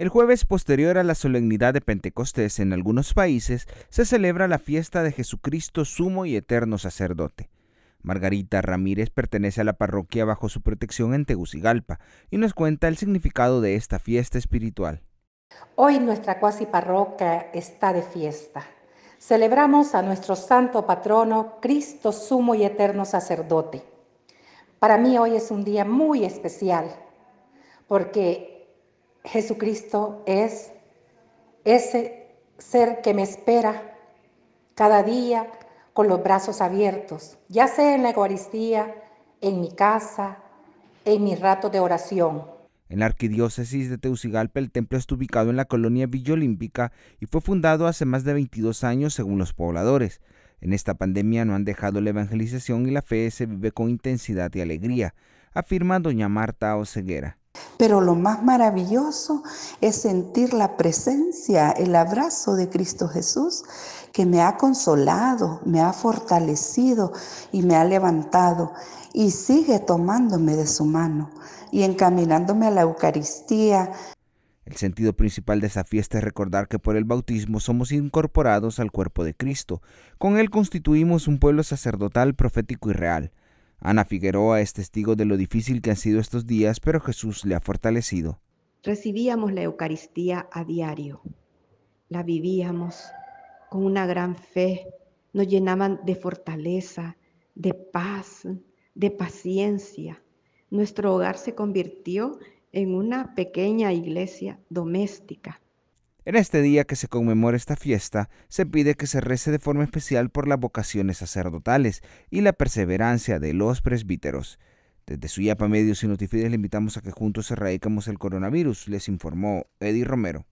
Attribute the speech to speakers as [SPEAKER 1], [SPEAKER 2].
[SPEAKER 1] El jueves posterior a la solemnidad de Pentecostés en algunos países se celebra la fiesta de Jesucristo sumo y eterno sacerdote. Margarita Ramírez pertenece a la parroquia bajo su protección en Tegucigalpa y nos cuenta el significado de esta fiesta espiritual.
[SPEAKER 2] Hoy nuestra cuasi parroquia está de fiesta. Celebramos a nuestro santo patrono, Cristo sumo y eterno sacerdote. Para mí hoy es un día muy especial porque Jesucristo es ese ser que me espera cada día con los brazos abiertos, ya sea en la Eucaristía, en mi casa, en mi rato de oración.
[SPEAKER 1] En la arquidiócesis de Teucigalpa, el templo está ubicado en la colonia Villa Olímpica y fue fundado hace más de 22 años, según los pobladores. En esta pandemia no han dejado la evangelización y la fe se vive con intensidad y alegría, afirma doña Marta Oceguera.
[SPEAKER 3] Pero lo más maravilloso es sentir la presencia, el abrazo de Cristo Jesús, que me ha consolado, me ha fortalecido y me ha levantado y sigue tomándome de su mano y encaminándome a la Eucaristía.
[SPEAKER 1] El sentido principal de esta fiesta es recordar que por el bautismo somos incorporados al cuerpo de Cristo. Con él constituimos un pueblo sacerdotal, profético y real. Ana Figueroa es testigo de lo difícil que han sido estos días, pero Jesús le ha fortalecido.
[SPEAKER 4] Recibíamos la Eucaristía a diario, la vivíamos con una gran fe, nos llenaban de fortaleza, de paz, de paciencia. Nuestro hogar se convirtió en una pequeña iglesia doméstica
[SPEAKER 1] en este día que se conmemora esta fiesta, se pide que se rece de forma especial por las vocaciones sacerdotales y la perseverancia de los presbíteros. Desde su IAPA Medios y Notifides le invitamos a que juntos erradicamos el coronavirus, les informó Eddie Romero.